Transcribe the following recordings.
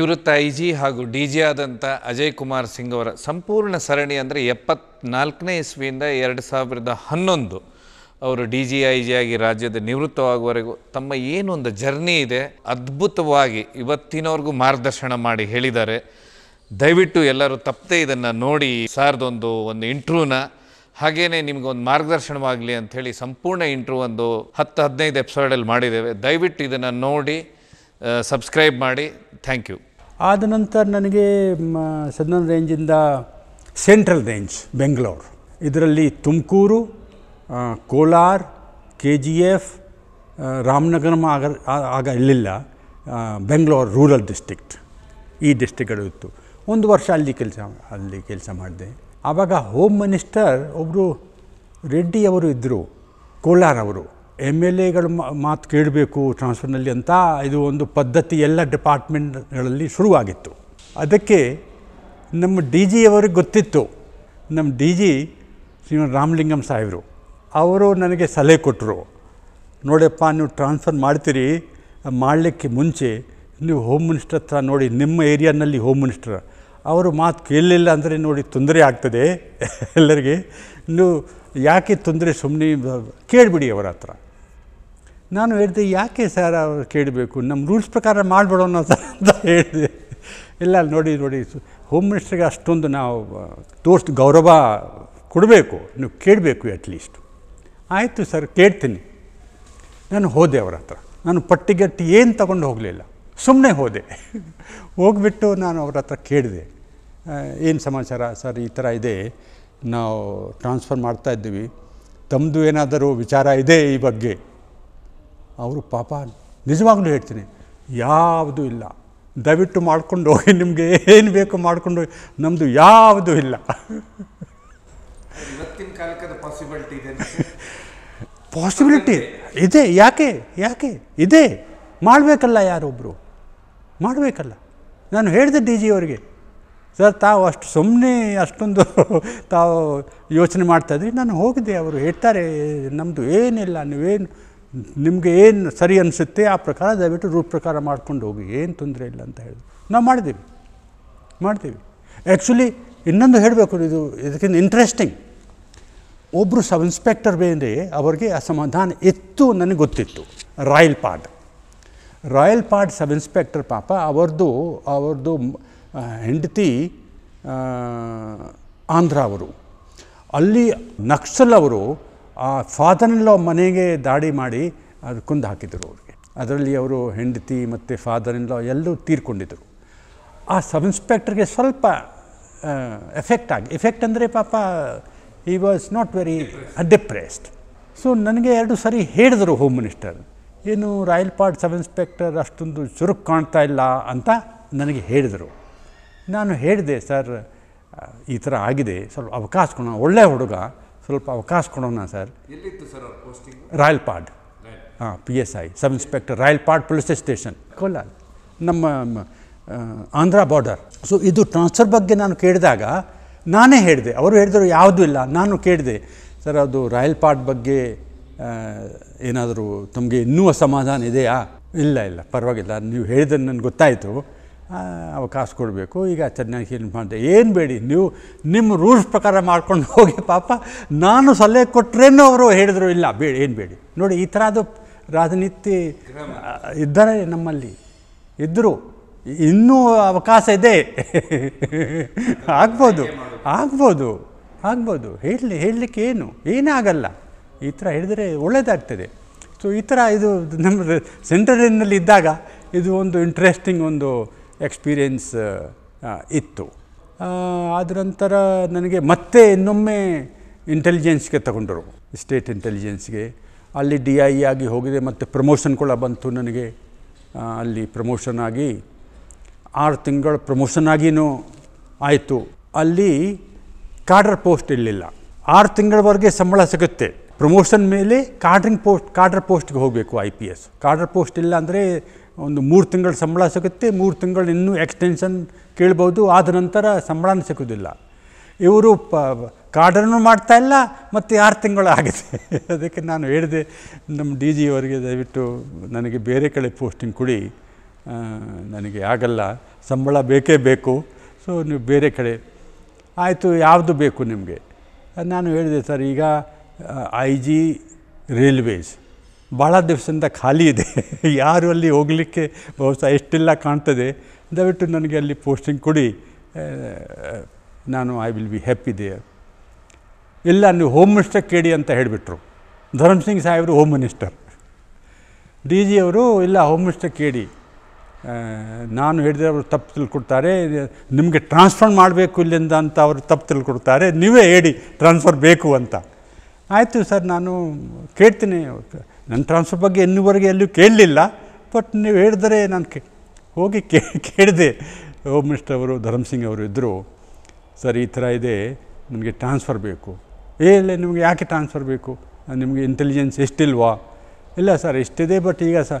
ನಿವೃತ್ತ I G ಹಾಗೂ D G ಆದಂಥ ಅಜಯ್ ಕುಮಾರ್ ಸಿಂಗ್ ಅವರ ಸಂಪೂರ್ಣ ಸರಣಿ ಅಂದರೆ ಎಪ್ಪತ್ನಾಲ್ಕನೇ ಇಸ್ವಿಯಿಂದ ಎರಡು ಸಾವಿರದ ಹನ್ನೊಂದು ಅವರು ಡಿ ಜಿ ಐ ಜಿ ಆಗಿ ರಾಜ್ಯದ ನಿವೃತ್ತವಾಗುವವರೆಗೂ ತಮ್ಮ ಏನೊಂದು ಜರ್ನಿ ಇದೆ ಅದ್ಭುತವಾಗಿ ಇವತ್ತಿನವರೆಗೂ ಮಾರ್ಗದರ್ಶನ ಮಾಡಿ ಹೇಳಿದ್ದಾರೆ ದಯವಿಟ್ಟು ಎಲ್ಲರೂ ತಪ್ಪದೆ ಇದನ್ನು ನೋಡಿ ಸಾರ್ದೊಂದು ಒಂದು ಇಂಟ್ರೂನ ಹಾಗೇನೆ ನಿಮಗೊಂದು ಮಾರ್ಗದರ್ಶನವಾಗಲಿ ಅಂಥೇಳಿ ಸಂಪೂರ್ಣ ಇಂಟ್ರೂ ಒಂದು ಹತ್ತು ಹದಿನೈದು ಎಪಿಸೋಡಲ್ಲಿ ಮಾಡಿದ್ದೇವೆ ದಯವಿಟ್ಟು ಇದನ್ನು ನೋಡಿ ಸಬ್ಸ್ಕ್ರೈಬ್ ಮಾಡಿ ಥ್ಯಾಂಕ್ ಯು ಆದ ನಂತರ ನನಗೆ ಸದನ್ ರೇಂಜಿಂದ ಸೆಂಟ್ರಲ್ ರೇಂಜ್ ಬೆಂಗಳೂರು ಇದರಲ್ಲಿ Tumakuru Kolar K G F Ramanagara ಆಗ ಆಗ ಇರಲಿಲ್ಲ ಬೆಂಗಳೂರು ರೂರಲ್ ಡಿಸ್ಟಿಕ್ಟ್ ಈ ಡಿಸ್ಟಿಕ್ಗಳು ಇತ್ತು ಒಂದು ವರ್ಷ ಅಲ್ಲಿ ಕೆಲಸ ಅಲ್ಲಿ ಕೆಲಸ ಮಾಡಿದೆ ಆವಾಗ ಹೋಮ್ ಮಿನಿಸ್ಟರ್ ಒಬ್ಬರು ರೆಡ್ಡಿಯವರು ಇದ್ದರು ಕೋಲಾರವರು ಎಮ್ ಎಲ್ ಎಗಳ ಮಾತು ಕೇಳಬೇಕು ಟ್ರಾನ್ಸ್ಫರ್ನಲ್ಲಿ ಅಂತ ಇದು ಒಂದು ಪದ್ಧತಿ ಎಲ್ಲ ಡಿಪಾರ್ಟ್ಮೆಂಟ್ಗಳಲ್ಲಿ ಶುರುವಾಗಿತ್ತು ಅದಕ್ಕೆ ನಮ್ಮ ಡಿ ಜಿ ಅವರಿಗೆ ಗೊತ್ತಿತ್ತು ನಮ್ಮ ಡಿ ಜಿ ಶ್ರೀಮನ್ ರಾಮಲಿಂಗಂ ಸಾಹೇಬರು ಅವರು ನನಗೆ ಸಲಹೆ ಕೊಟ್ಟರು ನೋಡಪ್ಪ ನೀವು ಟ್ರಾನ್ಸ್ಫರ್ ಮಾಡ್ತೀರಿ ಮಾಡಲಿಕ್ಕೆ ಮುಂಚೆ ನೀವು ಹೋಮ್ ಮಿನಿಸ್ಟರ್ ಹತ್ರ ನೋಡಿ ನಿಮ್ಮ ಏರಿಯಾನಲ್ಲಿ ಹೋಮ್ ಮಿನಿಸ್ಟರ್ ಅವರು ಮಾತು ಕೇಳಲಿಲ್ಲ ಅಂದರೆ ನೋಡಿ ತೊಂದರೆ ಆಗ್ತದೆ ಎಲ್ಲರಿಗೆ ನೀವು ಯಾಕೆ ತೊಂದರೆ ಸುಮ್ಮನೆ ಕೇಳಿಬಿಡಿ ಅವರ ಹತ್ರ ನಾನು ಹೇಳಿದೆ ಯಾಕೆ ಸರ್ ಅವರು ಕೇಳಬೇಕು ನಮ್ಮ ರೂಲ್ಸ್ ಪ್ರಕಾರ ಮಾಡಿಬಿಡೋಣ ಸರ್ ಅಂತ ಹೇಳಿದೆ ಇಲ್ಲ ನೋಡಿ ನೋಡಿ ಹೋಮ್ ಮಿನಿಸ್ಟ್ರಿಗೆ ಅಷ್ಟೊಂದು ನಾವು ತೋಸ್ಟ್ ಗೌರವ ಕೊಡಬೇಕು ನೀವು ಕೇಳಬೇಕು ಅಟ್ಲೀಸ್ಟ್ ಆಯಿತು ಸರ್ ಕೇಳ್ತೀನಿ ನಾನು ಹೋದೆ ಅವ್ರ ಹತ್ರ ನಾನು ಪಟ್ಟಿಗಟ್ಟಿ ಏನು ತಗೊಂಡು ಹೋಗಲಿಲ್ಲ ಸುಮ್ಮನೆ ಹೋದೆ ಹೋಗ್ಬಿಟ್ಟು ನಾನು ಅವ್ರ ಹತ್ರ ಕೇಳಿದೆ ಏನು ಸಮಾಚಾರ ಸರ್ ಈ ಥರ ಇದೆ ನಾವು ಟ್ರಾನ್ಸ್ಫರ್ ಮಾಡ್ತಾ ಇದ್ದೀವಿ ತಮ್ಮದು ಏನಾದರೂ ವಿಚಾರ ಇದೆ ಈ ಬಗ್ಗೆ ಅವರು ಪಾಪ ನಿಜವಾಗ್ಲೂ ಹೇಳ್ತೀನಿ ಯಾವುದೂ ಇಲ್ಲ ದಯವಿಟ್ಟು ಮಾಡ್ಕೊಂಡು ಹೋಗಿ ನಿಮಗೆ ಏನು ಬೇಕು ಮಾಡ್ಕೊಂಡು ಹೋಗಿ ನಮ್ಮದು ಯಾವುದೂ ಇಲ್ಲ ಪಾಸಿಬಿಲಿಟಿ ಇದೆ ಪಾಸಿಬಿಲಿಟಿ ಇದೆ ಯಾಕೆ ಯಾಕೆ ಇದೆ ಮಾಡಬೇಕಲ್ಲ ಯಾರೊಬ್ಬರು ಮಾಡಬೇಕಲ್ಲ ನಾನು ಹೇಳಿದೆ ಡಿ ಜಿ ಅವರಿಗೆ ಸರ್ ತಾವು ಅಷ್ಟು ಸುಮ್ಮನೆ ಅಷ್ಟೊಂದು ತಾವು ಯೋಚನೆ ಮಾಡ್ತಾಯಿದ್ರಿ ನಾನು ಹೋಗಿದ್ದೆ ಅವರು ಹೇಳ್ತಾರೆ ನಮ್ಮದು ಏನಿಲ್ಲ ನೀವೇನು ನಿಮಗೆ ಏನು ಸರಿ ಅನಿಸುತ್ತೆ ಆ ಪ್ರಕಾರ ದಯವಿಟ್ಟು ರೂಟ್ ಪ್ರಕಾರ ಮಾಡ್ಕೊಂಡು ಹೋಗಿ ಏನು ತೊಂದರೆ ಇಲ್ಲ ಅಂತ ಹೇಳಿದ್ರು ನಾವು ಮಾಡ್ತೀವಿ ಮಾಡ್ತೀವಿ ಆ್ಯಕ್ಚುಲಿ ಇನ್ನೊಂದು ಹೇಳಬೇಕು ಇದು ಇದಕ್ಕಿಂತ ಇಂಟ್ರೆಸ್ಟಿಂಗ್ ಒಬ್ಬರು ಸಬ್ ಇನ್ಸ್ಪೆಕ್ಟರ್ ಬೇರೆ ಅವರಿಗೆ ಅಸಮಾಧಾನ ಇತ್ತು ನನಗೆ ಗೊತ್ತಿತ್ತು Rayalpad Rayalpad sub inspector ಪಾಪ ಅವ್ರದ್ದು ಅವ್ರದ್ದು ಹೆಂಡತಿ ಆಂಧ್ರ ಅವರು ಅಲ್ಲಿ ನಕ್ಸಲ್ ಅವರು ಆ ಫಾದರ್ ಇನ್ ಮನೆಗೆ ದಾಳಿ ಮಾಡಿ ಅದು ಕುಂದು ಹಾಕಿದರು ಅವ್ರಿಗೆ ಅದರಲ್ಲಿ ಅವರು ಹೆಂಡತಿ ಮತ್ತು ಫಾದರ್ ಇನ್ ಲಾ ಎಲ್ಲರೂ ತೀರ್ಕೊಂಡಿದ್ದರು ಆ ಸಬ್ ಇನ್ಸ್ಪೆಕ್ಟರ್ಗೆ ಸ್ವಲ್ಪ ಎಫೆಕ್ಟ್ ಆಗಿ ಎಫೆಕ್ಟ್ ಅಂದರೆ ಪಾಪ ಈ was not very depressed so ನನಗೆ ಎರಡು ಸರಿ ಹೇಳಿದರು ಹೋಮ್ ಮಿನಿಸ್ಟರ್ ಏನು ರಾಯಲ್ ಪಾರ್ಟ್ ಸಬ್ ಇನ್ಸ್ಪೆಕ್ಟರ್ ಅಷ್ಟೊಂದು ಚುರುಕು ಕಾಣ್ತಾ ಇಲ್ಲ ಅಂತ ನನಗೆ ಹೇಳಿದರು ನಾನು ಹೇಳಿದೆ ಸರ್ ಈ ಥರ ಆಗಿದೆ ಸ್ವಲ್ಪ ಅವಕಾಶ ಕೊಡೋಣ ಒಳ್ಳೆಯ ಹುಡುಗ ಸ್ವಲ್ಪ ಅವಕಾಶ ಕೊಡೋಣ ಸರ್ ರಾಯಲ್ ಪಾಡ್ ಹಾಂ P S I sub inspector Rayalpad police station Kolar ನಮ್ಮ ಆಂಧ್ರ ಬಾರ್ಡರ್ ಸೊ ಇದು ಟ್ರಾನ್ಸ್ಫರ್ ಬಗ್ಗೆ ನಾನು ಕೇಳಿದಾಗ ನಾನೇ ಹೇಳಿದೆ ಅವರು ಹೇಳಿದರು ಯಾವುದೂ ಇಲ್ಲ ನಾನು ಕೇಳಿದೆ ಸರ್ ಅದು ರಾಯಲ್ ಪಾಡ್ ಬಗ್ಗೆ ಏನಾದರೂ ತಮಗೆ ಇನ್ನೂ ಅಸಮಾಧಾನ ಇದೆಯಾ ಇಲ್ಲ ಇಲ್ಲ ಪರವಾಗಿಲ್ಲ ನೀವು ಹೇಳಿದ್ರೆ ನನಗೆ ಗೊತ್ತಾಯಿತು ಅವಕಾಶ ಕೊಡಬೇಕು ಈಗ ಚೆನ್ನಾಗಿ ಏನು ಮಾಡಿದೆ ಏನು ಬೇಡಿ ನೀವು ನಿಮ್ಮ ರೂಲ್ಸ್ ಪ್ರಕಾರ ಮಾಡ್ಕೊಂಡು ಹೋಗಿ ಪಾಪ ನಾನು ಸಲಹೆ ಕೊಟ್ರೇನು ಅವರು ಹೇಳಿದ್ರು ಇಲ್ಲ ಬೇಡಿ ಏನು ಬೇಡಿ ನೋಡಿ ಈ ಥರದ್ದು ರಾಜನೀತಿ ಇದ್ದಾರೆ ನಮ್ಮಲ್ಲಿ ಇದ್ದರು ಇನ್ನೂ ಅವಕಾಶ ಇದೆ ಆಗ್ಬೋದು ಆಗ್ಬೋದು ಆಗ್ಬೋದು ಹೇಳಿ ಹೇಳಲಿಕ್ಕೆ ಏನು ಆಗಲ್ಲ ಈ ಥರ ಹೇಳಿದರೆ ಒಳ್ಳೆಯದಾಗ್ತದೆ ಸೊ ಈ ಥರ ಇದು ನಮ್ಮ ಸೆಂಟರಿನಲ್ಲಿ ಇದ್ದಾಗ ಇದು ಒಂದು ಇಂಟ್ರೆಸ್ಟಿಂಗ್ ಒಂದು ಎಕ್ಸ್ಪೀರಿಯೆನ್ಸ್ ಇತ್ತು ಅದರ ನಂತರ ನನಗೆ ಮತ್ತೆ ಇನ್ನೊಮ್ಮೆ ಇಂಟೆಲಿಜೆನ್ಸ್ಗೆ ತಗೊಂಡರು ಸ್ಟೇಟ್ ಇಂಟೆಲಿಜೆನ್ಸ್ಗೆ ಅಲ್ಲಿ ಡಿ ಐ ಆಗಿ ಹೋಗಿದೆ ಮತ್ತು ಪ್ರಮೋಷನ್ ಕೂಡ ಬಂತು ನನಗೆ ಅಲ್ಲಿ ಪ್ರಮೋಷನ್ ಆಗಿ ಆರು ತಿಂಗಳ ಪ್ರಮೋಷನ್ ಆಗಿನೂ ಆಯಿತು ಅಲ್ಲಿ ಕಾಡ್ರ್ ಪೋಸ್ಟ್ ಇರಲಿಲ್ಲ ಆರು ತಿಂಗಳವರೆಗೆ ಸಂಬಳ ಸಿಗುತ್ತೆ ಪ್ರಮೋಷನ್ ಮೇಲೆ ಕಾರ್ಡ್ರಿಂಗ್ ಪೋಸ್ಟ್ ಕಾಡ್ರ್ ಪೋಸ್ಟ್ಗೆ ಹೋಗಬೇಕು I P S cadre post ಇಲ್ಲ ಅಂದರೆ ಒಂದು ಮೂರು ತಿಂಗಳ ಸಂಬಳ ಸಿಗುತ್ತೆ ಮೂರು ತಿಂಗಳು ಇನ್ನೂ ಎಕ್ಸ್ಟೆನ್ಷನ್ ಕೇಳ್ಬೋದು ಆದ ನಂತರ ಸಂಬಳನೂ ಸಿಗೋದಿಲ್ಲ ಇವರು ಪ ಕಾರ್ಡನ್ನು ಇಲ್ಲ ಮತ್ತು ಆರು ತಿಂಗಳು ಆಗಿದೆ ಅದಕ್ಕೆ ನಾನು ಹೇಳಿದೆ ನಮ್ಮ ಡಿ ಜಿ ಅವರಿಗೆ ದಯವಿಟ್ಟು ನನಗೆ ಬೇರೆ ಕಡೆ ಪೋಸ್ಟಿಂಗ್ ಕೊಡಿ ನನಗೆ ಆಗಲ್ಲ ಸಂಬಳ ಬೇಕೇ ಬೇಕು ಸೊ ನೀವು ಬೇರೆ ಕಡೆ ಆಯಿತು ಯಾವುದು ಬೇಕು ನಿಮಗೆ ನಾನು ಹೇಳಿದೆ ಸರ್ ಈಗ ಐ ಜಿ ರೈಲ್ವೇಸ್ ಭಾಳ ದಿವಸದಿಂದ ಖಾಲಿ ಇದೆ ಯಾರು ಅಲ್ಲಿ ಹೋಗಲಿಕ್ಕೆ ಬಹುಶಃ ಎಷ್ಟಿಲ್ಲ ಕಾಣ್ತದೆ ದಯವಿಟ್ಟು ನನಗೆ ಅಲ್ಲಿ ಪೋಸ್ಟಿಂಗ್ ಕೊಡಿ ನಾನು I will be happy there ಇಲ್ಲ ನೀವು ಹೋಮ್ ಮಿನಿಸ್ಟರ್ ಕೇಳಿ ಅಂತ ಹೇಳಿಬಿಟ್ರು ಧರ್ಮ್ ಸಿಂಗ್ ಸಾಹೇಬರು ಹೋಮ್ ಮಿನಿಸ್ಟರ್ ಡಿ ಜಿ ಅವರು ಇಲ್ಲ ಹೋಮ್ ಮಿನಿಸ್ಟರ್ ಕೇಳಿ ನಾನು ಹೇಳಿದರೆ ಅವರು ತಪ್ಪು ತಿಳ್ಕೊಡ್ತಾರೆ ನಿಮಗೆ ಟ್ರಾನ್ಸ್ಫರ್ ಮಾಡಬೇಕು ಇಲ್ಲಿಂದ ಅಂತ ಅವರು ತಪ್ಪು ತಿಳ್ಕೊಡ್ತಾರೆ ನೀವೇ ಹೇಳಿ ಟ್ರಾನ್ಸ್ಫರ್ ಬೇಕು ಅಂತ ಆಯಿತು ಸರ್ ನಾನು ಕೇಳ್ತೀನಿ ನನ್ನ ಟ್ರಾನ್ಸ್ಫರ್ ಬಗ್ಗೆ ಇನ್ನೂವರೆಗೆ ಎಲ್ಲೂ ಕೇಳಲಿಲ್ಲ ಬಟ್ ನೀವು ಹೇಳಿದರೆ ನಾನು ಕೇ ಹೋಗಿ ಕೇ ಕೇಳಿದೆ ಹೋಮ್ ಮಿನಿಸ್ಟರ್ ಅವರು ಧರ್ಮಸಿಂಗ್ ಸಿಂಗ್ ಅವರು ಇದ್ದರು ಸರ್ ಈ ಥರ ಇದೆ ನನಗೆ ಟ್ರಾನ್ಸ್ಫರ್ ಬೇಕು ಇಲ್ಲ ನಿಮಗೆ ಯಾಕೆ ಟ್ರಾನ್ಸ್ಫರ್ ಬೇಕು ನಿಮಗೆ ಇಂಟೆಲಿಜೆನ್ಸ್ ಎಷ್ಟಿಲ್ವಾ ಇಲ್ಲ ಸರ್ ಎಷ್ಟಿದೆ ಬಟ್ ಈಗ ಸ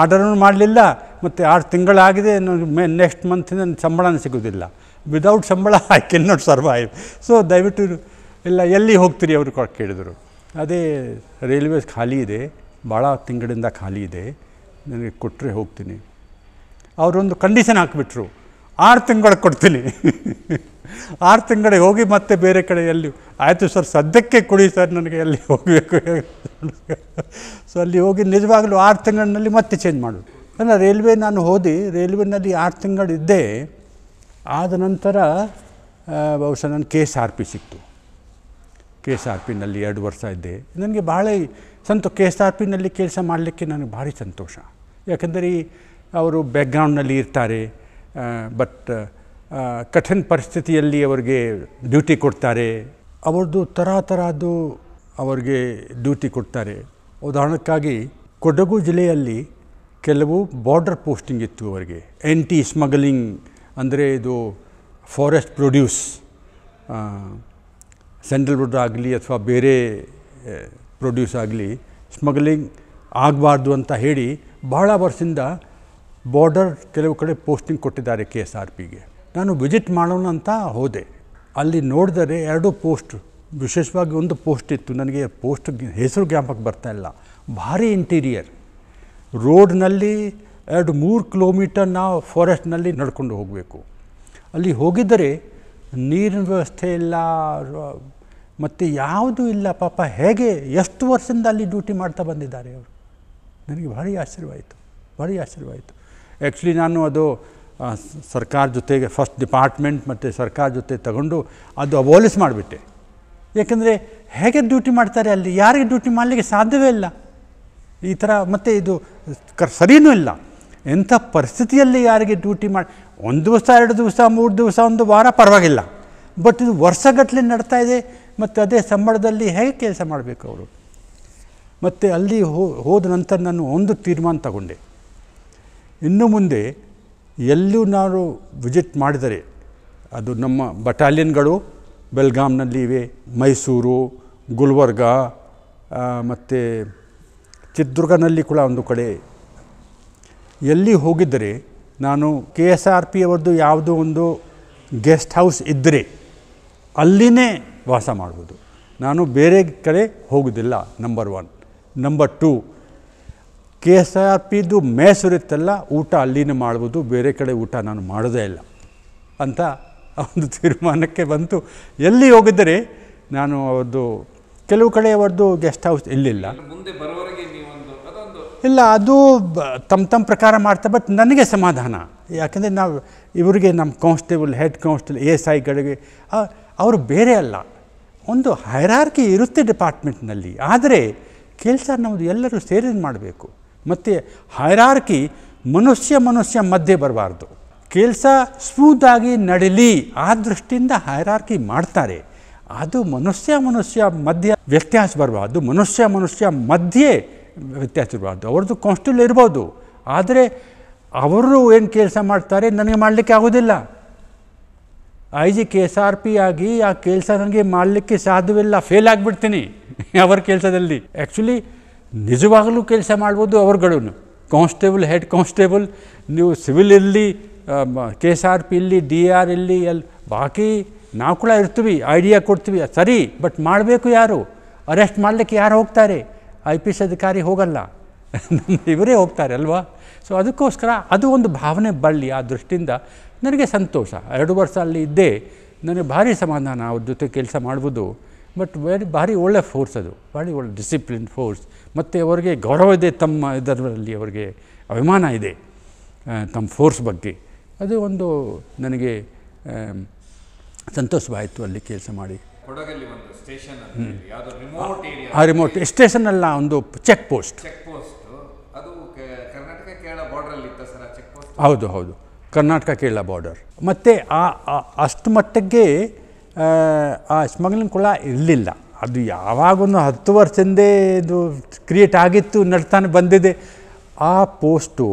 ಆರ್ಡರೂ ಮಾಡಲಿಲ್ಲ ಮತ್ತು ಆರು ತಿಂಗಳಾಗಿದೆ ಮೇ ನೆಕ್ಸ್ಟ್ ಮಂತಿಂದ ಸಂಬಳ ಸಿಗೋದಿಲ್ಲ ವಿದೌಟ್ ಸಂಬಳ I can not survive so ದಯವಿಟ್ಟು ಇಲ್ಲ ಎಲ್ಲಿ ಹೋಗ್ತೀರಿ ಅವರು ಕೇಳಿದರು ಅದೇ ರೈಲ್ವೆ ಖಾಲಿ ಇದೆ ಭಾಳ ತಿಂಗಳಿಂದ ಖಾಲಿ ಇದೆ ನನಗೆ ಕೊಟ್ಟರೆ ಹೋಗ್ತೀನಿ ಅವರೊಂದು ಕಂಡೀಷನ್ ಹಾಕ್ಬಿಟ್ರು ಆರು ತಿಂಗಳಿಗೆ ಕೊಡ್ತೀನಿ ಆರು ತಿಂಗಳಿಗೆ ಹೋಗಿ ಮತ್ತೆ ಬೇರೆ ಕಡೆ ಎಲ್ಲಿ ಆಯಿತು ಸರ್ ಸದ್ಯಕ್ಕೆ ಕೊಡಿ ಸರ್ ನನಗೆ ಎಲ್ಲಿ ಹೋಗಬೇಕು ಸೊ ಅಲ್ಲಿ ಹೋಗಿ ನಿಜವಾಗಲೂ ಆರು ತಿಂಗಳಿನಲ್ಲಿ ಮತ್ತೆ ಚೇಂಜ್ ಮಾಡು ಅಲ್ಲ ರೈಲ್ವೆ ನಾನು ಹೋದಿ ರೈಲ್ವೆನಲ್ಲಿ ಆರು ತಿಂಗಳಿದ್ದೆ ಆದ ನಂತರ ಬಹುಶಃ ನನ್ನ ಕೆ ಎಸ್ ಆರ್ ಪಿ ಸಿಕ್ತು ಕೆ ಎಸ್ ಆರ್ ಪಿನಲ್ಲಿ ಎರಡು ವರ್ಷ ಇದ್ದೆ ನನಗೆ ಭಾಳ ಸಂತೋ ಕೆ ಎಸ್ ಆರ್ ಪಿನಲ್ಲಿ ಕೆಲಸ ಮಾಡಲಿಕ್ಕೆ ನನಗೆ ಭಾರಿ ಸಂತೋಷ ಯಾಕೆಂದರೆ ಅವರು ಬ್ಯಾಕ್ಗ್ರೌಂಡ್ನಲ್ಲಿ ಇರ್ತಾರೆ ಬಟ್ ಕಠಿಣ ಪರಿಸ್ಥಿತಿಯಲ್ಲಿ ಅವರಿಗೆ ಡ್ಯೂಟಿ ಕೊಡ್ತಾರೆ ಅವ್ರದ್ದು ಥರ ಥರದ್ದು ಅವ್ರಿಗೆ ಡ್ಯೂಟಿ ಕೊಡ್ತಾರೆ ಉದಾಹರಣಕ್ಕಾಗಿ ಕೊಡಗು ಜಿಲ್ಲೆಯಲ್ಲಿ ಕೆಲವು ಬಾರ್ಡರ್ ಪೋಸ್ಟಿಂಗ್ ಇತ್ತು ಅವರಿಗೆ ಎಂಟಿ ಸ್ಮಗ್ಲಿಂಗ್ ಅಂದರೆ ಇದು ಫಾರೆಸ್ಟ್ ಪ್ರೊಡ್ಯೂಸ್ ಸ್ಯಾಂಡಲ್ವುಡ್ ಆಗಲಿ ಅಥವಾ ಬೇರೆ ಪ್ರೊಡ್ಯೂಸ್ ಆಗಲಿ ಸ್ಮಗ್ಲಿಂಗ್ ಆಗಬಾರ್ದು ಅಂತ ಹೇಳಿ ಬಹಳ ವರ್ಷದಿಂದ ಬಾರ್ಡರ್ ಕೆಲವು ಕಡೆ ಪೋಸ್ಟಿಂಗ್ ಕೊಟ್ಟಿದ್ದಾರೆ ಕೆ ಎಸ್ ಆರ್ ಪಿಗೆ ನಾನು ವಿಸಿಟ್ ಮಾಡೋಣ ಅಂತ ಹೋದೆ ಅಲ್ಲಿ ನೋಡಿದರೆ ಎರಡು ಪೋಸ್ಟ್ ವಿಶೇಷವಾಗಿ ಒಂದು ಪೋಸ್ಟ್ ಇತ್ತು ನನಗೆ ಪೋಸ್ಟ್ ಹೆಸರು ಗ್ಯಾಂಪಕ್ಕೆ ಬರ್ತಾ ಇಲ್ಲ ಭಾರಿ ಇಂಟೀರಿಯರ್ ರೋಡ್ನಲ್ಲಿ ಎರಡು ಮೂರು ಕಿಲೋಮೀಟರ್ ನಾವು ಫಾರೆಸ್ಟ್ನಲ್ಲಿ ನಡ್ಕೊಂಡು ಹೋಗಬೇಕು ಅಲ್ಲಿ ಹೋಗಿದ್ದರೆ ನೀರಿನ ವ್ಯವಸ್ಥೆ ಇಲ್ಲ ಮತ್ತು ಯಾವುದೂ ಇಲ್ಲ ಪಾಪ ಹೇಗೆ ಎಷ್ಟು ವರ್ಷದಿಂದ ಅಲ್ಲಿ ಡ್ಯೂಟಿ ಮಾಡ್ತಾ ಬಂದಿದ್ದಾರೆ ಅವರು ನನಗೆ ಭಾರಿ ಆಶ್ಚರ್ಯವಾಯಿತು ಭಾರಿ ಆಶ್ಚರ್ಯವಾಯಿತು ಆ್ಯಕ್ಚುಲಿ ನಾನು ಅದು ಸರ್ಕಾರ ಜೊತೆಗೆ ಫಸ್ಟ್ ಡಿಪಾರ್ಟ್ಮೆಂಟ್ ಮತ್ತು ಸರ್ಕಾರ ಜೊತೆ ತಗೊಂಡು ಅದು ಅಬೋಲಿಸ್ ಮಾಡಿಬಿಟ್ಟೆ ಏಕೆಂದರೆ ಹೇಗೆ ಡ್ಯೂಟಿ ಮಾಡ್ತಾರೆ ಅಲ್ಲಿ ಯಾರಿಗೆ ಡ್ಯೂಟಿ ಮಾಡಲಿಕ್ಕೆ ಸಾಧ್ಯವೇ ಇಲ್ಲ ಈ ಥರ ಮತ್ತು ಇದು ಕರ್ ಸರಿನೂ ಇಲ್ಲ ಎಂಥ ಪರಿಸ್ಥಿತಿಯಲ್ಲಿ ಯಾರಿಗೆ ಡ್ಯೂಟಿ ಮಾಡಿ ಒಂದು ದಿವಸ ಎರಡು ದಿವಸ ಮೂರು ದಿವಸ ಒಂದು ವಾರ ಪರವಾಗಿಲ್ಲ ಬಟ್ ಇದು ವರ್ಷಗಟ್ಟಲೆ ನಡ್ತಾ ಇದೆ ಮತ್ತು ಅದೇ ಸಂಬಳದಲ್ಲಿ ಹೇಗೆ ಕೆಲಸ ಮಾಡಬೇಕು ಅವರು ಮತ್ತು ಅಲ್ಲಿ ಹೋದ ನಂತರ ನಾನು ಒಂದು ತೀರ್ಮಾನ ತಗೊಂಡೆ ಇನ್ನು ಮುಂದೆ ಎಲ್ಲೂ ನಾನು ವಿಸಿಟ್ ಮಾಡಿದರೆ ಅದು ನಮ್ಮ ಬಟಾಲಿಯನ್ಗಳು ಬೆಲ್ಗಾಮ್ನಲ್ಲಿ ಇವೆ ಮೈಸೂರು ಗುಲ್ಬರ್ಗ ಮತ್ತು ಚಿತ್ರದುರ್ಗನಲ್ಲಿ ಕೂಡ ಒಂದು ಕಡೆ ಎಲ್ಲಿ ಹೋಗಿದ್ದರೆ ನಾನು ಕೆ ಎಸ್ ಆರ್ ಪಿ ಅವ್ರದ್ದು ಯಾವುದೋ ಒಂದು ಗೆಸ್ಟ್ ಹೌಸ್ ಇದ್ದರೆ ಅಲ್ಲಿನೇ ವಾಸ ಮಾಡ್ಬೋದು ನಾನು ಬೇರೆ ಕಡೆ ಹೋಗೋದಿಲ್ಲ number one number two K S R ಪಿದು ಮೈಸೂರಿತ್ತಲ್ಲ ಊಟ ಅಲ್ಲಿನೇ ಮಾಡ್ಬೋದು ಬೇರೆ ಕಡೆ ಊಟ ನಾನು ಮಾಡೋದೇ ಇಲ್ಲ ಅಂತ ಒಂದು ತೀರ್ಮಾನಕ್ಕೆ ಬಂತು ಎಲ್ಲಿ ಹೋಗಿದ್ದರೆ ನಾನು ಅವ್ರದ್ದು ಕೆಲವು ಕಡೆ ಅವ್ರದ್ದು ಗೆಸ್ಟ್ ಹೌಸ್ ಇಲ್ಲಿಲ್ಲ ಮುಂದೆ ಇಲ್ಲ ಅದು ತಮ್ಮ ತಮ್ಮ ಪ್ರಕಾರ ಮಾಡ್ತಾರೆ ಬಟ್ ನನಗೆ ಸಮಾಧಾನ ಯಾಕೆಂದರೆ ನಾವು ಇವರಿಗೆ ನಮ್ಮ constable head constable A S ಐಗಳಿಗೆ ಅವರು ಬೇರೆ ಅಲ್ಲ ಒಂದು ಹೈರಾರ್ಕಿ ಇರುತ್ತೆ ಡಿಪಾರ್ಟ್ಮೆಂಟ್ನಲ್ಲಿ ಆದರೆ ಕೆಲಸ ನಮ್ಮದು ಎಲ್ಲರೂ ಸೇರಿ ಮಾಡಬೇಕು ಮತ್ತು ಹೈರಾರ್ಕಿ ಮನುಷ್ಯ ಮನುಷ್ಯ ಮಧ್ಯೆ ಬರಬಾರ್ದು ಕೆಲಸ ಸ್ಮೂತಾಗಿ ನಡೀಲಿ ಆ ದೃಷ್ಟಿಯಿಂದ ಹೈರಾರ್ಕಿ ಮಾಡ್ತಾರೆ ಅದು ಮನುಷ್ಯ ಮನುಷ್ಯ ಮಧ್ಯೆ ವ್ಯತ್ಯಾಸ ಬರಬಾರ್ದು ಮನುಷ್ಯ ಮನುಷ್ಯ ಮಧ್ಯೆ ವ್ಯತ್ಯಾಸ ಇರಬಾರ್ದು ಅವ್ರದ್ದು ಕಾನ್ಸ್ಟೇಬಲ್ ಇರ್ಬೋದು ಆದರೆ ಅವರು ಏನು ಕೆಲಸ ಮಾಡ್ತಾರೆ ನನಗೆ ಮಾಡಲಿಕ್ಕೆ ಆಗೋದಿಲ್ಲ I G K S R P ಆಗಿ ಆ ಕೆಲಸ ನನಗೆ ಮಾಡಲಿಕ್ಕೆ ಸಾಧ್ಯವಿಲ್ಲ ಫೇಲ್ ಆಗಿಬಿಡ್ತೀನಿ ಅವರ ಕೆಲಸದಲ್ಲಿ ಆ್ಯಕ್ಚುಲಿ ನಿಜವಾಗಲೂ ಕೆಲಸ ಮಾಡ್ಬೋದು ಅವರುಗಳು ಕಾನ್ಸ್ಟೇಬಲ್ ಹೆಡ್ ಕಾನ್ಸ್ಟೇಬಲ್ ನೀವು ಸಿವಿಲ್ ಇರಲಿ ಕೆ ಎಸ್ ಆರ್ ಪಿ ಇಲ್ಲಿ ಡಿ ಆರ್ ಇರಲಿ ಎಲ್ಲಿ ಬಾಕಿ ನಾವು ಕೂಡ ಇರ್ತೀವಿ ಐಡಿಯಾ ಕೊಡ್ತೀವಿ ಸರಿ ಬಟ್ ಮಾಡಬೇಕು ಯಾರು ಅರೆಸ್ಟ್ ಮಾಡಲಿಕ್ಕೆ ಯಾರು ಹೋಗ್ತಾರೆ ಐ ಪಿ ಎಸ್ ಅಧಿಕಾರಿ ಹೋಗಲ್ಲ ಇವರೇ ಹೋಗ್ತಾರೆ ಅಲ್ವಾ ಸೊ ಅದಕ್ಕೋಸ್ಕರ ಅದು ಒಂದು ಭಾವನೆ ಬಳ್ಳಿ ಆ ದೃಷ್ಟಿಯಿಂದ ನನಗೆ ಸಂತೋಷ ಎರಡು ವರ್ಷ ಅಲ್ಲಿ ಇದ್ದೇ ನನಗೆ ಭಾರಿ ಸಮಾಧಾನ ಅವ್ರ ಜೊತೆ ಕೆಲಸ ಮಾಡ್ಬೋದು ಬಟ್ ವೆರಿ ಭಾರಿ ಒಳ್ಳೆ ಫೋರ್ಸ್ ಅದು ಭಾರಿ ಒಳ್ಳೆ ಡಿಸಿಪ್ಲಿನ್ ಫೋರ್ಸ್ ಮತ್ತು ಅವರಿಗೆ ಗೌರವ ಇದೆ ತಮ್ಮ ಇದರಲ್ಲಿ ಅವರಿಗೆ ಅಭಿಮಾನ ಇದೆ ತಮ್ಮ ಫೋರ್ಸ್ ಬಗ್ಗೆ ಅದು ಒಂದು ನನಗೆ ಸಂತೋಷವಾಯಿತು ಅಲ್ಲಿ ಕೆಲಸ ಮಾಡಿ ಕೊಡಗಲ್ಲಿ ಒಂದು ಸ್ಟೇಷನ್ ಅಲ್ಲ ರಿಮೋಟ್ ಏರಿಯಾ ಆ ರಿಮೋಟ್ ಸ್ಟೇಷನಲ್ಲ ಒಂದು ಚೆಕ್ ಪೋಸ್ಟ್ ಚೆಕ್ ಪೋಸ್ಟ್ ಅದು Karnataka Kerala sir check post ಹೌದು ಹೌದು ಕರ್ನಾಟಕ ಕೇರಳ ಬಾರ್ಡರ್ ಮತ್ತು ಆ ಅಷ್ಟು ಮಟ್ಟಕ್ಕೆ ಆ ಸ್ಮಗ್ಲಿಂಗ್ ಕೂಡ ಇರಲಿಲ್ಲ ಅದು ಒಂದು ಹತ್ತು ಹಿಂದೆ ಇದು ಕ್ರಿಯೇಟ್ ಆಗಿತ್ತು ನಡ್ತಾನೆ ಬಂದಿದೆ ಆ ಪೋಸ್ಟು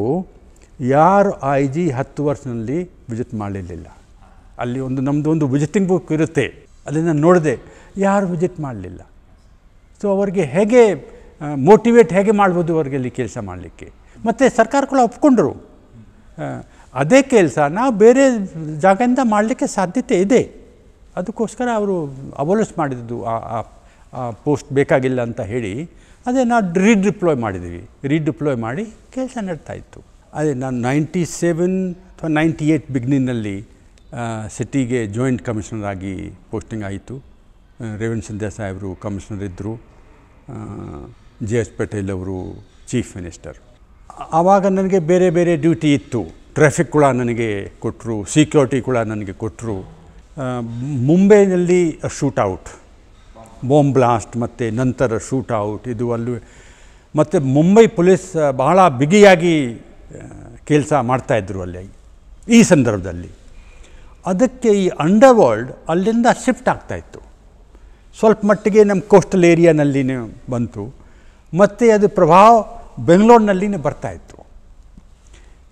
ಯಾರು ಐ ಜಿ ಹತ್ತು ವರ್ಷದಲ್ಲಿ ವಿಸಿಟ್ ಮಾಡಲಿಲ್ಲ ಅಲ್ಲಿ ಒಂದು ನಮ್ಮದು ಒಂದು ವಿಸಿಟಿಂಗ್ ಬುಕ್ ಇರುತ್ತೆ ಅದನ್ನು ನೋಡಿದೆ ಯಾರು ವಿಸಿಟ್ ಮಾಡಲಿಲ್ಲ ಸೊ ಅವರಿಗೆ ಹೇಗೆ ಮೋಟಿವೇಟ್ ಹೇಗೆ ಮಾಡ್ಬೋದು ಅವರಿಗೆ ಅಲ್ಲಿ ಕೆಲಸ ಮಾಡಲಿಕ್ಕೆ ಮತ್ತು ಸರ್ಕಾರ ಕೂಡ ಒಪ್ಕೊಂಡ್ರು ಅದೇ ಕೆಲಸ ನಾವು ಬೇರೆ ಜಾಗದಿಂದ ಮಾಡಲಿಕ್ಕೆ ಸಾಧ್ಯತೆ ಇದೆ ಅದಕ್ಕೋಸ್ಕರ ಅವರು ಅಬೋಲಿಷ್ ಮಾಡಿದ್ದು ಆ ಪೋಸ್ಟ್ ಬೇಕಾಗಿಲ್ಲ ಅಂತ ಹೇಳಿ ಅದೇ ನಾವು ರೀಡಿಪ್ಲೋಯ್ ಮಾಡಿದ್ವಿ ರೀಡಿಪ್ಲೋಯ್ ಮಾಡಿ ಕೆಲಸ ನಡ್ತಾಯಿತ್ತು ಅದೇ ನಾನು ನೈಂಟಿ ಸೆವೆನ್ ಅಥವಾ ನೈಂಟಿ ಏಯ್ಟ್ ಬಿಗ್ನಿನಲ್ಲಿ ಸಿಟಿಗೆ ಜಾಯಿಂಟ್ ಕಮಿಷನರ್ ಆಗಿ ಪೋಸ್ಟಿಂಗ್ ಆಯಿತು ರೇವಣ್ ಸಿಂಧ್ಯಾ ಸಾಹೇಬರು ಕಮಿಷನರ್ ಇದ್ದರು ಜೆ ಎಸ್ ಪಟೇಲ್ ಅವರು ಚೀಫ್ ಮಿನಿಸ್ಟರ್ ಆವಾಗ ನನಗೆ ಬೇರೆ ಬೇರೆ ಡ್ಯೂಟಿ ಇತ್ತು ಟ್ರಾಫಿಕ್ ಕೂಡ ನನಗೆ ಕೊಟ್ಟರು ಸೆಕ್ಯೂರಿಟಿ ಕೂಡ ನನಗೆ ಕೊಟ್ಟರು ಮುಂಬೈನಲ್ಲಿ ಶೂಟೌಟ್ ಬಾಂಬ್ ಬ್ಲಾಸ್ಟ್ ಮತ್ತು ನಂತರ ಶೂಟೌಟ್ ಇದು ಅಲ್ಲಿ ಮತ್ತು ಮುಂಬೈ ಪೊಲೀಸ್ ಬಹಳ ಬಿಗಿಯಾಗಿ ಕೆಲಸ ಮಾಡ್ತಾಯಿದ್ರು ಅಲ್ಲಿ ಈ ಸಂದರ್ಭದಲ್ಲಿ ಅದಕ್ಕೆ ಈ ಅಂಡರ್ ಅಲ್ಲಿಂದ ಶಿಫ್ಟ್ ಆಗ್ತಾಯಿತ್ತು ಸ್ವಲ್ಪ ಮಟ್ಟಿಗೆ ನಮ್ಮ ಕೋಸ್ಟಲ್ ಏರಿಯಾನಲ್ಲಿನೇ ಬಂತು ಮತ್ತು ಅದು ಪ್ರಭಾವ ಬೆಂಗಳೂರಿನಲ್ಲಿನೇ ಬರ್ತಾಯಿತ್ತು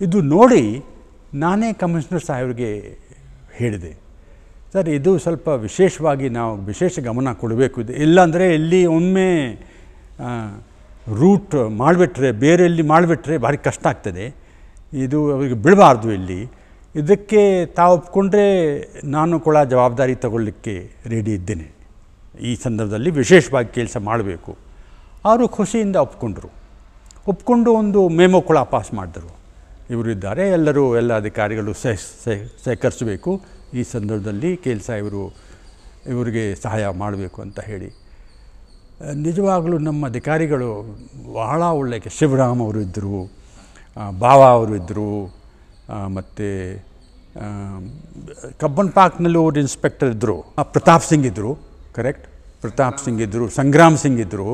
ಇದು ನೋಡಿ ನಾನೇ ಕಮಿಷನರ್ ಸಾಹೇಬ್ರಿಗೆ ಹೇಳಿದೆ ಸರ್ ಇದು ಸ್ವಲ್ಪ ವಿಶೇಷವಾಗಿ ನಾವು ವಿಶೇಷ ಗಮನ ಕೊಡಬೇಕು ಇದು ಇಲ್ಲಾಂದರೆ ಇಲ್ಲಿ ಒಮ್ಮೆ ರೂಟ್ ಮಾಡಿಬಿಟ್ರೆ ಬೇರೆ ಎಲ್ಲಿ ಮಾಡಿಬಿಟ್ರೆ ಭಾರಿ ಕಷ್ಟ ಆಗ್ತದೆ ಇದು ಅವರಿಗೆ ಬಿಡಬಾರ್ದು ಇಲ್ಲಿ ಇದಕ್ಕೆ ತಾವು ಒಪ್ಕೊಂಡ್ರೆ ನಾನು ಕೂಡ ಜವಾಬ್ದಾರಿ ತಗೊಳ್ಳಿಕ್ಕೆ ರೆಡಿ ಇದ್ದೇನೆ ಈ ಸಂದರ್ಭದಲ್ಲಿ ವಿಶೇಷವಾಗಿ ಕೆಲಸ ಮಾಡಬೇಕು ಅವರು ಖುಷಿಯಿಂದ ಒಪ್ಕೊಂಡ್ರು ಒಪ್ಕೊಂಡು ಒಂದು ಮೆಮೊ ಕೂಡ ಪಾಸ್ ಮಾಡಿದರು ಇವರು ಇದ್ದಾರೆ ಎಲ್ಲರೂ ಎಲ್ಲ ಅಧಿಕಾರಿಗಳು ಸಹ ಸಹಕರಿಸಬೇಕು ಈ ಸಂದರ್ಭದಲ್ಲಿ ಕೆಲಸ ಇವರು ಇವರಿಗೆ ಸಹಾಯ ಮಾಡಬೇಕು ಅಂತ ಹೇಳಿ ನಿಜವಾಗಲೂ ನಮ್ಮ ಅಧಿಕಾರಿಗಳು ಬಹಳ ಒಳ್ಳೆಯ ಶಿವರಾಮ್ ಅವರು ಇದ್ದರು ಬಾವಾ ಅವರು ಇದ್ದರು ಮತ್ತು ಕಬ್ಬನ್ ಪಾರ್ಕ್ನಲ್ಲಿ ಒಬ್ಬರು ಇನ್ಸ್ಪೆಕ್ಟರ್ ಇದ್ದರು ಪ್ರತಾಪ್ ಸಿಂಗ್ ಇದ್ದರು ಕರೆಕ್ಟ್ ಪ್ರತಾಪ್ ಸಿಂಗ್ ಇದ್ದರು ಸಂಗ್ರಾಮ್ ಸಿಂಗ್ ಇದ್ದರು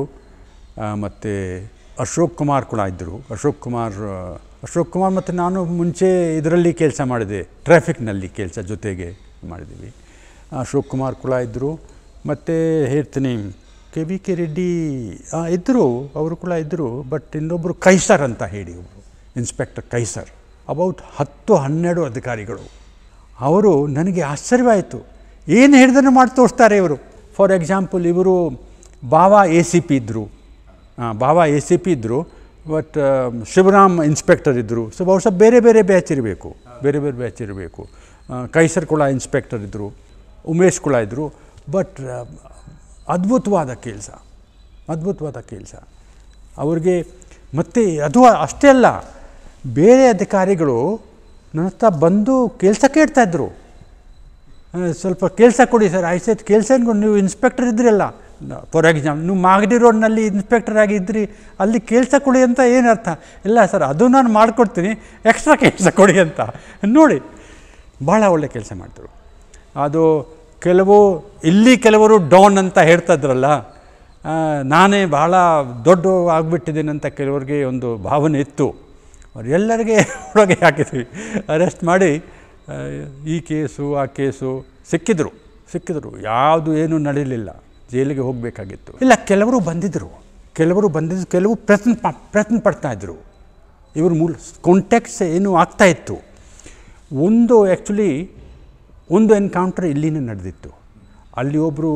ಮತ್ತು ಅಶೋಕ್ ಕುಮಾರ್ ಕೂಡ ಇದ್ದರು ಅಶೋಕ್ ಕುಮಾರ್ ಅಶೋಕ್ ಕುಮಾರ್ ಮತ್ತು ನಾನು ಮುಂಚೆ ಇದರಲ್ಲಿ ಕೆಲಸ ಮಾಡಿದೆ ಟ್ರಾಫಿಕ್ನಲ್ಲಿ ಕೆಲಸ ಜೊತೆಗೆ ಮಾಡಿದ್ದೀವಿ ಅಶೋಕ್ ಕುಮಾರ್ ಕೂಡ ಇದ್ದರು ಮತ್ತು ಹೇಳ್ತೀನಿ ಕೆ ವಿ ಕೆ ರೆಡ್ಡಿ ಇದ್ದರು ಅವರು ಕೂಡ ಇದ್ದರು ಬಟ್ ಇನ್ನೊಬ್ಬರು ಕೈಸರ್ ಅಂತ ಹೇಳಿ ಒಬ್ಬರು ಇನ್ಸ್ಪೆಕ್ಟರ್ ಕೈಸರ್ ಅಬೌಟ್ ಹತ್ತು ಹನ್ನೆರಡು ಅಧಿಕಾರಿಗಳು ಅವರು ನನಗೆ ಆಶ್ಚರ್ಯವಾಯಿತು ಏನು ಹೇಳಿದ್ರೆ ಮಾಡಿ ತೋರಿಸ್ತಾರೆ ಇವರು ಫಾರ್ ಎಕ್ಸಾಂಪಲ್ ಇವರು ಬಾವಾ ಎ ಸಿ ಪಿ ಇದ್ದರು ಬಾವಾ ಎ ಸಿ ಪಿ ಇದ್ದರು ಬಟ್ ಶಿವರಾಮ್ ಇನ್ಸ್ಪೆಕ್ಟರ್ ಇದ್ದರು ಸೊ ಬಹುಶಃ ಬೇರೆ ಬೇರೆ ಬ್ಯಾಚ್ ಇರಬೇಕು ಬೇರೆ ಬೇರೆ ಬ್ಯಾಚ್ ಇರಬೇಕು ಕೈಸರ್ ಕುಳ ಇನ್ಸ್ಪೆಕ್ಟರ್ ಇದ್ದರು ಉಮೇಶ್ ಕುಳ ಇದ್ದರು ಬಟ್ ಅದ್ಭುತವಾದ ಕೆಲಸ ಅದ್ಭುತವಾದ ಕೆಲಸ ಅವ್ರಿಗೆ ಮತ್ತೆ ಅದು ಅಷ್ಟೇ ಅಲ್ಲ ಬೇರೆ ಅಧಿಕಾರಿಗಳು ನನ್ನ ಹತ್ರ ಬಂದು ಕೆಲಸ ಕೇಳ್ತಾಯಿದ್ರು ಸ್ವಲ್ಪ ಕೆಲಸ ಕೊಡಿ ಸರ್ ಆಯ್ತು ಕೆಲಸ ನೀವು ಇನ್ಸ್ಪೆಕ್ಟರ್ ಇದ್ರಲ್ಲ ಫಾರ್ ಎಕ್ಸಾಂಪಲ್ ನೀವು ಮಾಗಡಿ ರೋಡ್ನಲ್ಲಿ ಇನ್ಸ್ಪೆಕ್ಟರ್ ಅಲ್ಲಿ ಕೆಲಸ ಕೊಡಿ ಅಂತ ಏನು ಅರ್ಥ ಇಲ್ಲ ಸರ್ ಅದು ನಾನು ಮಾಡಿಕೊಡ್ತೀನಿ ಎಕ್ಸ್ಟ್ರಾ ಕೆಲಸ ಕೊಡಿ ಅಂತ ನೋಡಿ ಭಾಳ ಒಳ್ಳೆ ಕೆಲಸ ಮಾಡ್ತರು ಅದು ಕೆಲವು ಇಲ್ಲಿ ಕೆಲವರು ಡೌನ್ ಅಂತ ಹೇಳ್ತಾಯಿದ್ರಲ್ಲ ನಾನೇ ಬಹಳ ದೊಡ್ಡ ಆಗಿಬಿಟ್ಟಿದ್ದೀನಿ ಅಂತ ಕೆಲವರಿಗೆ ಒಂದು ಭಾವನೆ ಇತ್ತು ಎಲ್ಲರಿಗೆ ಒಳಗೆ ಹಾಕಿದ್ವಿ ಅರೆಸ್ಟ್ ಮಾಡಿ ಈ ಕೇಸು ಆ ಕೇಸು ಸಿಕ್ಕಿದ್ರು ಸಿಕ್ಕಿದ್ರು ಯಾವುದು ಏನೂ ನಡೀಲಿಲ್ಲ ಜೈಲಿಗೆ ಹೋಗಬೇಕಾಗಿತ್ತು ಇಲ್ಲ ಕೆಲವರು ಬಂದಿದ್ದರು ಕೆಲವರು ಬಂದಿದ್ದು ಕೆಲವು ಪ್ರಯತ್ನ ಪ್ರಯತ್ನ ಪಡ್ತಾಯಿದ್ರು ಇವರು ಮೂಲ ಕಾಂಟ್ಯಾಕ್ಟ್ಸ್ ಆಗ್ತಾ ಇತ್ತು ಒಂದು ಆ್ಯಕ್ಚುಲಿ ಒಂದು ಎನ್ಕೌಂಟರ್ ಇಲ್ಲಿನೇ ನಡೆದಿತ್ತು ಅಲ್ಲಿ ಒಬ್ಬರು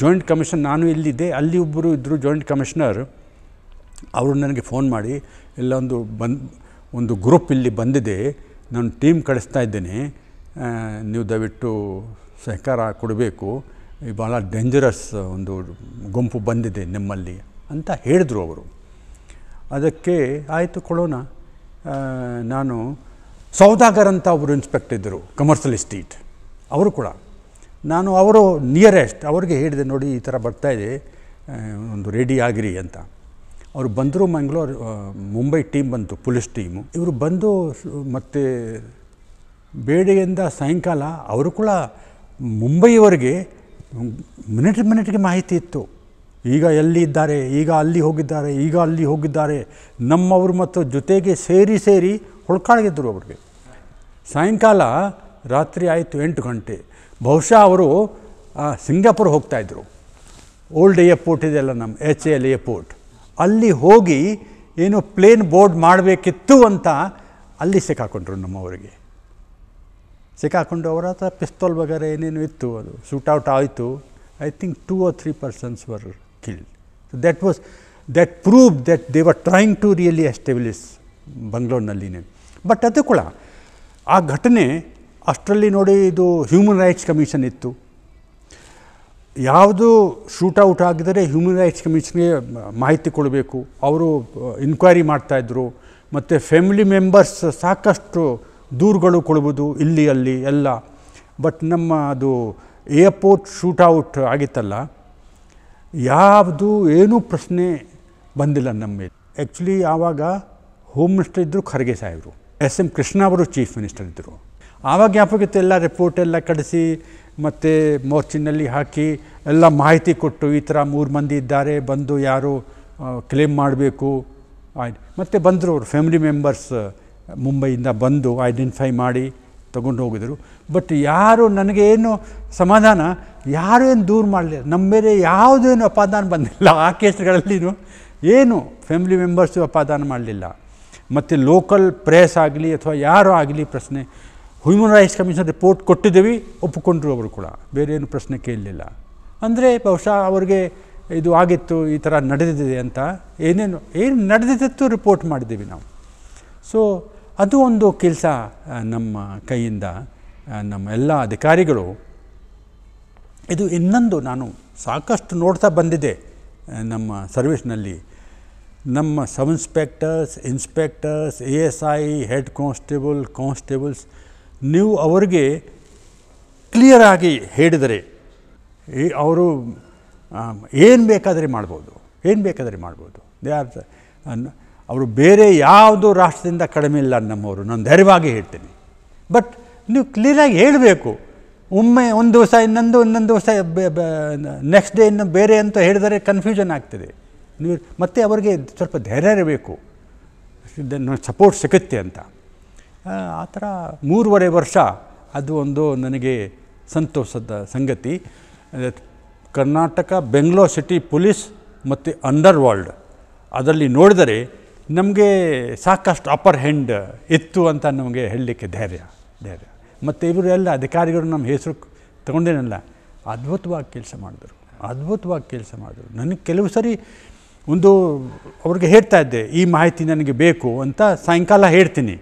ಜಾಯಿಂಟ್ ಕಮಿಷನ್ ನಾನು ಇಲ್ಲಿದ್ದೆ ಅಲ್ಲಿ ಒಬ್ಬರು ಇದ್ದರು ಜಾಯಿಂಟ್ ಕಮಿಷನರ್ ಅವರು ನನಗೆ ಫೋನ್ ಮಾಡಿ ಇಲ್ಲೊಂದು ಬಂದು ಒಂದು ಗ್ರೂಪ್ ಇಲ್ಲಿ ಬಂದಿದೆ ನಾನು ಟೀಮ್ ಕಳಿಸ್ತಾ ಇದ್ದೇನೆ ನೀವು ದಯವಿಟ್ಟು ಸಹಕಾರ ಕೊಡಬೇಕು ಈ ಭಾಳ ಡೇಂಜರಸ್ ಒಂದು ಗುಂಪು ಬಂದಿದೆ ನಿಮ್ಮಲ್ಲಿ ಅಂತ ಹೇಳಿದರು ಅವರು ಅದಕ್ಕೆ ಆಯಿತು ಕೊಡೋಣ ನಾನು ಸೌದಾಗರ್ ಅಂತ ಅವರು ಇನ್ಸ್ಪೆಕ್ಟ್ ಇದ್ದರು ಕಮರ್ಷಿಯಲ್ ಸ್ಟ್ರೀಟ್ ಅವರು ಕೂಡ ನಾನು ಅವರು ನಿಯರೆಸ್ಟ್ ಅವ್ರಿಗೆ ಹೇಳಿದೆ ನೋಡಿ ಈ ಥರ ಬರ್ತಾಯಿದೆ ಒಂದು ರೆಡಿ ಆಗಿರಿ ಅಂತ ಅವರು ಬಂದರು ಮಂಗ್ಳೂರು ಮುಂಬೈ ಟೀಮ್ ಬಂತು ಪೊಲೀಸ್ ಟೀಮು ಇವರು ಬಂದು ಮತ್ತು ಬೇಡೆಯಿಂದ ಸಾಯಂಕಾಲ ಅವರು ಕೂಡ ಮುಂಬೈವರೆಗೆ ಮಿನಿಟ್ ಮಿನಿಟ್ಗೆ ಮಾಹಿತಿ ಇತ್ತು ಈಗ ಎಲ್ಲಿ ಇದ್ದಾರೆ ಈಗ ಅಲ್ಲಿ ಹೋಗಿದ್ದಾರೆ ಈಗ ಅಲ್ಲಿ ಹೋಗಿದ್ದಾರೆ ನಮ್ಮವರು ಮತ್ತು ಜೊತೆಗೆ ಸೇರಿ ಸೇರಿ ಹೊಳ್ಕಾಳಗಿದ್ದರು ಅವ್ರಿಗೆ ಸಾಯಂಕಾಲ ರಾತ್ರಿ ಆಯಿತು ಎಂಟು ಗಂಟೆ ಬಹುಶಃ ಅವರು ಸಿಂಗಾಪುರ್ ಹೋಗ್ತಾಯಿದ್ರು ಓಲ್ಡ್ ಏರ್ಪೋರ್ಟ್ ಇದೆಯಲ್ಲ ನಮ್ಮ ಎಚ್ ಎಲ್ ಏರ್ಪೋರ್ಟ್ ಅಲ್ಲಿ ಹೋಗಿ ಏನು ಪ್ಲೇನ್ ಬೋರ್ಡ್ ಮಾಡಬೇಕಿತ್ತು ಅಂತ ಅಲ್ಲಿ ಸಿಕ್ಕಾಕೊಂಡ್ರು ನಮ್ಮವರಿಗೆ ಸಿಕ್ಕಾಕೊಂಡು ಅವರ ಹತ್ರ ಪಿಸ್ತೋಲ್ ವಗೇರೆ ಏನೇನು ಇತ್ತು ಅದು ಶೂಟೌಟ್ ಆಯಿತು I think two or three persons were kill so that was that prove that they were trying to really establish ಬಂಗ್ಳೂರಿನಲ್ಲಿ ಬಟ್ ಅದು ಕೂಡ ಆ ಘಟನೆ ಅಷ್ಟರಲ್ಲಿ ನೋಡಿ ಇದು ಹ್ಯೂಮನ್ ರೈಟ್ಸ್ ಕಮಿಷನ್ ಇತ್ತು ಯಾವುದು ಶೂಟೌಟ್ ಆಗಿದ್ದರೆ ಹ್ಯೂಮನ್ ರೈಟ್ಸ್ ಕಮಿಷನ್ಗೆ ಮಾಹಿತಿ ಕೊಡಬೇಕು ಅವರು ಇನ್ಕ್ವೈರಿ ಮಾಡ್ತಾಯಿದ್ರು ಮತ್ತು ಫ್ಯಾಮಿಲಿ ಮೆಂಬರ್ಸ್ ಸಾಕಷ್ಟು ದೂರುಗಳು ಕೊಡ್ಬೋದು ಇಲ್ಲಿ ಅಲ್ಲಿ ಎಲ್ಲ ಬಟ್ ನಮ್ಮ ಅದು ಏರ್ಪೋರ್ಟ್ ಶೂಟೌಟ್ ಆಗಿತ್ತಲ್ಲ ಯಾವುದು ಏನೂ ಪ್ರಶ್ನೆ ಬಂದಿಲ್ಲ ನಮ್ಮ ಮೇಲೆ ಆ್ಯಕ್ಚುಲಿ ಆವಾಗ ಹೋಮ್ ಮಿನಿಸ್ಟರ್ ಇದ್ದರು ಖರ್ಗೆ ಸಾಹೇಬರು ಎಸ್ ಎಮ್ ಕೃಷ್ಣ ಅವರು ಚೀಫ್ ಮಿನಿಸ್ಟರ್ ಇದ್ದರು ಆವಾಗ ಜ್ಞಾಪಕತೆ ಎಲ್ಲ ರಿಪೋರ್ಟ್ ಎಲ್ಲ ಕಳಿಸಿ ಮತ್ತು ಮೋರ್ಚಿನಲ್ಲಿ ಹಾಕಿ ಎಲ್ಲ ಮಾಹಿತಿ ಕೊಟ್ಟು ಈ ಥರ ಮೂರು ಮಂದಿ ಇದ್ದಾರೆ ಬಂದು ಯಾರು ಕ್ಲೇಮ್ ಮಾಡಬೇಕು ಆಯ್ತು ಮತ್ತು ಬಂದರು ಅವರು ಫ್ಯಾಮಿಲಿ ಮೆಂಬರ್ಸ್ ಮುಂಬೈಯಿಂದ ಬಂದು ಐಡೆಂಟಿಫೈ ಮಾಡಿ ತಗೊಂಡು ಹೋಗಿದ್ರು ಬಟ್ ಯಾರು ನನಗೇನು ಸಮಾಧಾನ ಯಾರು ಏನು ದೂರ ಮಾಡಲಿಲ್ಲ ನಮ್ಮ ಮೇಲೆ ಯಾವುದೇನು ಅಪಾದಾನ ಬಂದಿಲ್ಲ ಆ ಕೇಸ್ಗಳಲ್ಲಿಯೂ ಏನು ಫ್ಯಾಮಿಲಿ ಮೆಂಬರ್ಸು ಅಪಾದಾನ ಮಾಡಲಿಲ್ಲ ಮತ್ತು ಲೋಕಲ್ ಪ್ರೆಸ್ ಆಗಲಿ ಅಥವಾ ಯಾರು ಆಗಲಿ ಪ್ರಶ್ನೆ ಹ್ಯೂಮನ್ ರೈಟ್ಸ್ ಕಮಿಷನ್ ರಿಪೋರ್ಟ್ ಕೊಟ್ಟಿದ್ದೀವಿ ಒಪ್ಪಿಕೊಂಡ್ರು ಅವರು ಕೂಡ ಬೇರೆ ಏನು ಪ್ರಶ್ನೆ ಕೇಳಲಿಲ್ಲ ಅಂದರೆ ಬಹುಶಃ ಅವ್ರಿಗೆ ಇದು ಆಗಿತ್ತು ಈ ಥರ ನಡೆದಿದೆ ಅಂತ ಏನೇನು ಏನು ನಡೆದಿದ್ದು ರಿಪೋರ್ಟ್ ಮಾಡಿದ್ದೀವಿ ನಾವು ಸೊ ಅದು ಒಂದು ಕೆಲಸ ನಮ್ಮ ಕೈಯಿಂದ ನಮ್ಮ ಎಲ್ಲ ಅಧಿಕಾರಿಗಳು ಇದು ಇನ್ನೊಂದು ನಾನು ಸಾಕಷ್ಟು ನೋಡ್ತಾ ಬಂದಿದೆ ನಮ್ಮ ಸರ್ವಿಸ್ನಲ್ಲಿ ನಮ್ಮ sub inspectors inspectors A S I head constable constables ನೀವು ಅವರಿಗೆ ಕ್ಲಿಯರಾಗಿ ಹೇಳಿದರೆ ಅವರು ಏನು ಬೇಕಾದರೆ ಮಾಡ್ಬೋದು ಏನು ಬೇಕಾದರೆ ಮಾಡ್ಬೋದು ದೇ ಆರ್ ಅವರು ಬೇರೆ ಯಾವುದು ರಾಷ್ಟ್ರದಿಂದ ಕಡಿಮೆ ಇಲ್ಲ ನಮ್ಮವರು ನಾನು ಧೈರ್ಯವಾಗಿ ಹೇಳ್ತೀನಿ ಬಟ್ ನೀವು ಕ್ಲಿಯರಾಗಿ ಹೇಳಬೇಕು ಒಮ್ಮೆ ಒಂದು ದಿವಸ ಇನ್ನೊಂದು ಇನ್ನೊಂದು ದಿವಸ ನೆಕ್ಸ್ಟ್ ಡೇ ಇನ್ನು ಬೇರೆ ಅಂತ ಹೇಳಿದರೆ ಕನ್ಫ್ಯೂಷನ್ ಆಗ್ತದೆ ನೀವು ಮತ್ತೆ ಅವರಿಗೆ ಸ್ವಲ್ಪ ಧೈರ್ಯ ಇರಬೇಕು ಸಪೋರ್ಟ್ ಸಿಗುತ್ತೆ ಅಂತ ಆ ಥರ ಮೂರುವರೆ ವರ್ಷ ಅದು ಒಂದು ನನಗೆ ಸಂತೋಷದ ಸಂಗತಿ ಕರ್ನಾಟಕ ಬೆಂಗಳೂರು ಸಿಟಿ ಪೊಲೀಸ್ ಮತ್ತು ಅಂಡರ್ ವರ್ಲ್ಡ್ ಅದರಲ್ಲಿ ನೋಡಿದರೆ ನಮಗೆ ಸಾಕಷ್ಟು ಅಪ್ಪರ್ ಹ್ಯಾಂಡ್ ಇತ್ತು ಅಂತ ನಮಗೆ ಹೇಳಲಿಕ್ಕೆ ಧೈರ್ಯ ಧೈರ್ಯ ಮತ್ತು ಇವರೆಲ್ಲ ಅಧಿಕಾರಿಗಳು ನಮ್ಮ ಹೆಸರು ತಗೊಂಡೇನಲ್ಲ ಅದ್ಭುತವಾಗಿ ಕೆಲಸ ಮಾಡಿದ್ರು ಅದ್ಭುತವಾಗಿ ಕೆಲಸ ಮಾಡಿದ್ರು ನನಗೆ ಕೆಲವು ಸರಿ ಒಂದು ಅವ್ರಿಗೆ ಹೇಳ್ತಾ ಇದ್ದೆ ಈ ಮಾಹಿತಿ ನನಗೆ ಬೇಕು ಅಂತ ಸಾಯಂಕಾಲ ಹೇಳ್ತೀನಿ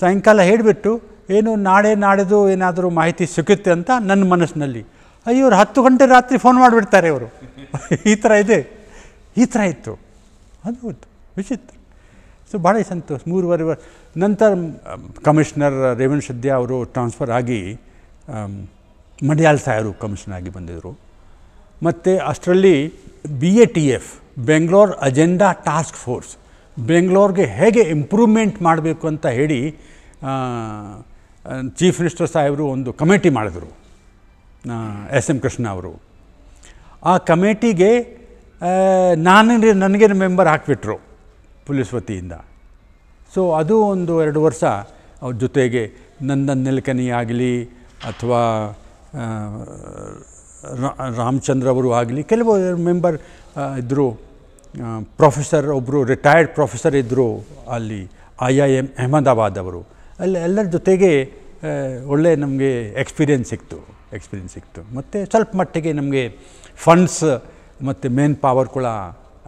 ಸಾಯಂಕಾಲ ಹೇಳಿಬಿಟ್ಟು ಏನು ನಾಳೆ ನಾಳೆದು ಏನಾದರೂ ಮಾಹಿತಿ ಸಿಗುತ್ತೆ ಅಂತ ನನ್ನ ಮನಸ್ಸಿನಲ್ಲಿ ಅಯ್ಯೋರು ಹತ್ತು ಗಂಟೆ ರಾತ್ರಿ ಫೋನ್ ಮಾಡಿಬಿಡ್ತಾರೆ ಇವರು ಈ ಥರ ಇದೆ ಈ ಥರ ಇತ್ತು ಅದು ವಿಚಿತ್ರ ಸೊ ಭಾಳ ಸಂತೋಷ ಮೂರುವರೆ ವರ್ಷ ನಂತರ ಕಮಿಷನರ್ ರೇವಣ್ ಸದ್ಯ ಅವರು ಟ್ರಾನ್ಸ್ಫರ್ ಆಗಿ ಮಡಿಯಾಲ್ ಸಾಯರು ಕಮಿಷನರ್ ಆಗಿ ಬಂದಿದ್ದರು ಮತ್ತು ಅಷ್ಟರಲ್ಲಿ B A T F Bengaluru agenda task force ಬೆಂಗಳೂರಿಗೆ ಹೇಗೆ ಇಂಪ್ರೂವ್ಮೆಂಟ್ ಮಾಡಬೇಕು ಅಂತ ಹೇಳಿ ಚೀಫ್ ಮಿನಿಸ್ಟರ್ ಸಾಹೇಬರು ಒಂದು ಕಮಿಟಿ ಮಾಡಿದರು ಎಸ್ ಎಮ್ ಕೃಷ್ಣ ಅವರು ಆ ಕಮಿಟಿಗೆ ನಾನು ನನಗೆ ಮೆಂಬರ್ ಹಾಕಿಬಿಟ್ರು ಪೊಲೀಸ್ ವತಿಯಿಂದ ಸೊ ಅದು ಒಂದು ಎರಡು ವರ್ಷ ಅವ್ರ ಜೊತೆಗೆ ನಂದನ್ ನೆಲಕನಿ ಆಗಲಿ ಅಥವಾ ರಾಮಚಂದ್ರ ಅವರು ಆಗಲಿ ಕೆಲವು ಮೆಂಬರ್ ಇದ್ದರು ಪ್ರೊಫೆಸರ್ ಒಬ್ಬರು ರಿಟೈರ್ಡ್ ಪ್ರೊಫೆಸರ್ ಇದ್ದರು ಅಲ್ಲಿ ಐ ಐ ಎಮ್ ಅಹಮದಾಬಾದ್ ಅವರು ಅಲ್ಲಿ ಎಲ್ಲರ ಜೊತೆಗೆ ಒಳ್ಳೆ ನಮಗೆ ಎಕ್ಸ್ಪೀರಿಯೆನ್ಸ್ ಸಿಕ್ತು ಎಕ್ಸ್ಪೀರಿಯೆನ್ಸ್ ಸಿಕ್ತು ಮತ್ತು ಸ್ವಲ್ಪ ಮಟ್ಟಿಗೆ ನಮಗೆ ಫಂಡ್ಸ್ ಮತ್ತು ಮೇನ್ ಪವರ್ ಕೂಡ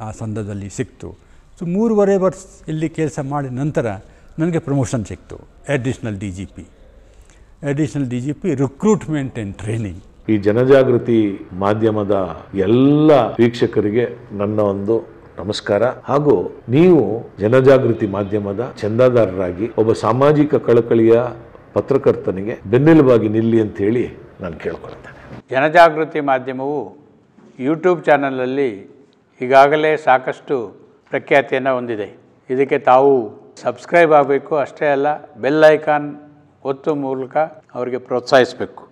ಆ ಸಂದರ್ಭದಲ್ಲಿ ಸಿಕ್ತು ಸೊ ಮೂರುವರೆ ವರ್ಷ ಇಲ್ಲಿ ಕೆಲಸ ಮಾಡಿದ ನಂತರ ನನಗೆ ಪ್ರಮೋಷನ್ ಸಿಕ್ತು additional D G P additional D G P recruitment and training ಈ ಜನಜಾಗೃತಿ ಮಾಧ್ಯಮದ ಎಲ್ಲ ವೀಕ್ಷಕರಿಗೆ ನನ್ನ ಒಂದು ನಮಸ್ಕಾರ ಹಾಗೂ ನೀವು ಜನಜಾಗೃತಿ ಮಾಧ್ಯಮದ ಚಂದಾದಾರರಾಗಿ ಒಬ್ಬ ಸಾಮಾಜಿಕ ಕಳಕಳಿಯ ಪತ್ರಕರ್ತನಿಗೆ ಬೆನ್ನೆಲುಬಾಗಿ ನಿಲ್ಲಿ ಅಂತ ಹೇಳಿ ನಾನು ಕೇಳ್ಕೊಳ್ತೇನೆ ಜನಜಾಗೃತಿ ಮಾಧ್ಯಮವು ಯೂಟ್ಯೂಬ್ ಚಾನಲಲ್ಲಿ ಈಗಾಗಲೇ ಸಾಕಷ್ಟು ಪ್ರಖ್ಯಾತಿಯನ್ನು ಹೊಂದಿದೆ ಇದಕ್ಕೆ ತಾವು ಸಬ್ಸ್ಕ್ರೈಬ್ ಆಗಬೇಕು ಅಷ್ಟೇ ಅಲ್ಲ ಬೆಲ್ ಐಕಾನ್ ಒತ್ತು ಮೂಲಕ ಅವರಿಗೆ ಪ್ರೋತ್ಸಾಹಿಸಬೇಕು